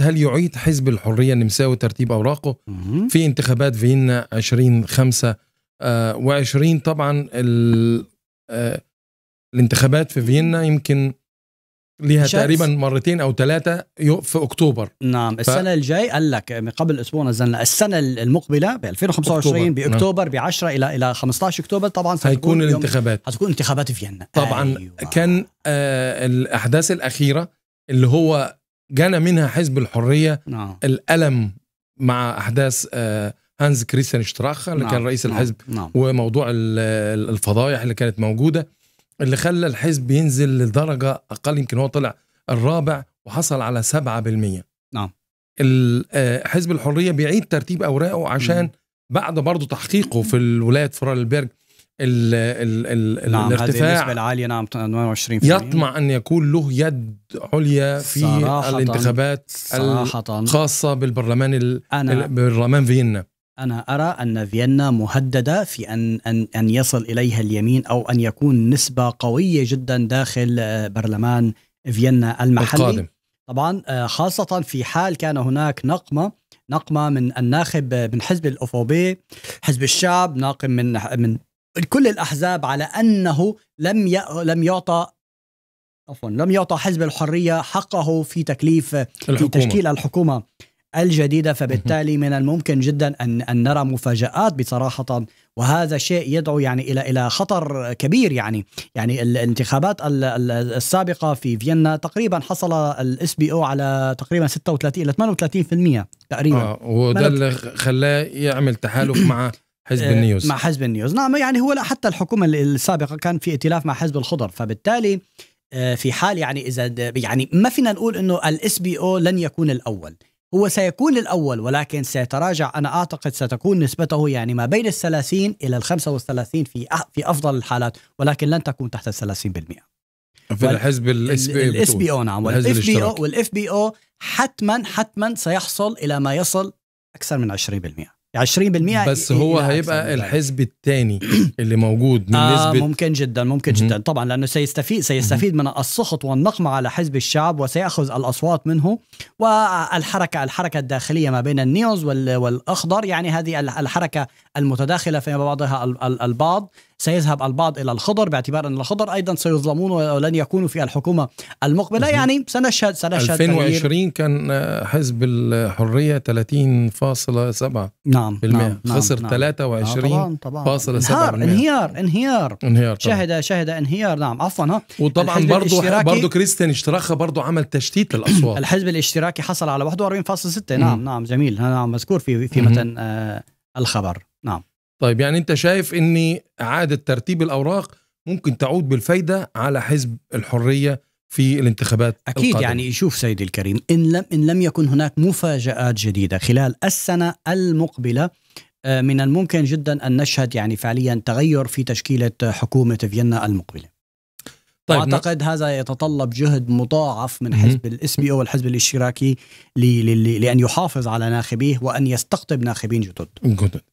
هل يعيد حزب الحرية النمساوي ترتيب أوراقه في انتخابات فيينا 2005 اه طبعا آه، الانتخابات في فيينا يمكن ليها تقريبا مرتين او ثلاثه في اكتوبر نعم ف... السنه الجاي قال لك قبل اسبوع نزلنا السنه المقبله ب 2025 باكتوبر ب 10 نعم. الى الى 15 اكتوبر طبعا هيكون الانتخابات هتكون انتخابات فيينا طبعا أيوة. كان آه الاحداث الاخيره اللي هو جانا منها حزب الحريه نعم. الالم مع احداث آه، هانز كريستيان شتراخ اللي نعم. كان رئيس نعم. الحزب نعم. وموضوع الفضايح اللي كانت موجوده اللي خلى الحزب ينزل لدرجه اقل يمكن هو طلع الرابع وحصل على 7% نعم آه، حزب الحريه بيعيد ترتيب اوراقه عشان بعد برضه تحقيقه في الولايه فرالبرج ال ال ال نعم الارتفاع هذه النسبة العالية نعم 28% يطمع أن يكون له يد عليا في صراحة الانتخابات صراحة الخاصة بالبرلمان أنا برلمان فيينا أنا أرى أن فيينا مهددة في أن أن أن يصل إليها اليمين أو أن يكون نسبة قوية جدا داخل آه، برلمان فيينا المحلي القادم. طبعا آه، خاصة في حال كان هناك نقمة نقمة من الناخب آه، من حزب الأفوبي حزب الشعب ناقم من من كل الاحزاب على انه لم ي... لم يعطى عفوا لم يعطى حزب الحريه حقه في تكليف الحكومة. في تشكيل الحكومه الجديده فبالتالي من الممكن جدا ان ان نرى مفاجات بصراحه وهذا شيء يدعو يعني الى الى خطر كبير يعني يعني الانتخابات السابقه في فيينا تقريبا حصل الاس بي او على تقريبا 36 الى 38% تقريبا آه وده اللي خلاه يعمل تحالف مع حزب آه، النيوز مع حزب النيوز نعم يعني هو لا حتى الحكومة السابقة كان في ائتلاف مع حزب الخضر فبالتالي آه، في حال يعني إذا يعني ما فينا نقول أنه الاس بي او لن يكون الأول هو سيكون الأول ولكن سيتراجع أنا أعتقد ستكون نسبته يعني ما بين الثلاثين إلى الخمسة والثلاثين في في أفضل الحالات ولكن لن تكون تحت الثلاثين بالمئة في الحزب الاس بي الاس بي او نعم والاف بي او والاف بي او حتما حتما سيحصل الى ما يصل اكثر من 20% 20% بس إيه، هو هيبقى الحزب الثاني اللي موجود من آه نسبة ممكن جدا ممكن جدا طبعا لانه سيستفيد سيستفيد من السخط والنقمه على حزب الشعب وسياخذ الاصوات منه والحركه الحركه الداخليه ما بين النيوز والاخضر يعني هذه الحركه المتداخله فيما بعضها البعض سيذهب البعض إلى الخضر باعتبار أن الخضر أيضا سيظلمون ولن يكونوا في الحكومة المقبلة يعني سنشهد سنشهد 2020 كان حزب الحرية 30.7 نعم،, نعم نعم خسر نعم 23 نعم آه، طبعا طبعا انهيار انهيار انهيار, انهيار طبعا. شهد شهد انهيار نعم عفوا ها وطبعا برضه برضه كريستيان اشتراخه برضه عمل تشتيت للاصوات الحزب الاشتراكي حصل على 41.6 نعم نعم جميل نعم مذكور في في متن آه الخبر طيب يعني انت شايف ان اعاده ترتيب الاوراق ممكن تعود بالفايده على حزب الحريه في الانتخابات اكيد القادمة. يعني شوف سيدي الكريم ان لم ان لم يكن هناك مفاجات جديده خلال السنه المقبله آه، من الممكن جدا ان نشهد يعني فعليا تغير في تشكيله حكومه فيينا المقبله طيب اعتقد ن... هذا يتطلب جهد مضاعف من حزب الاس بي او والحزب الاشتراكي ل... ل... لان يحافظ على ناخبيه وان يستقطب ناخبين جدد جدد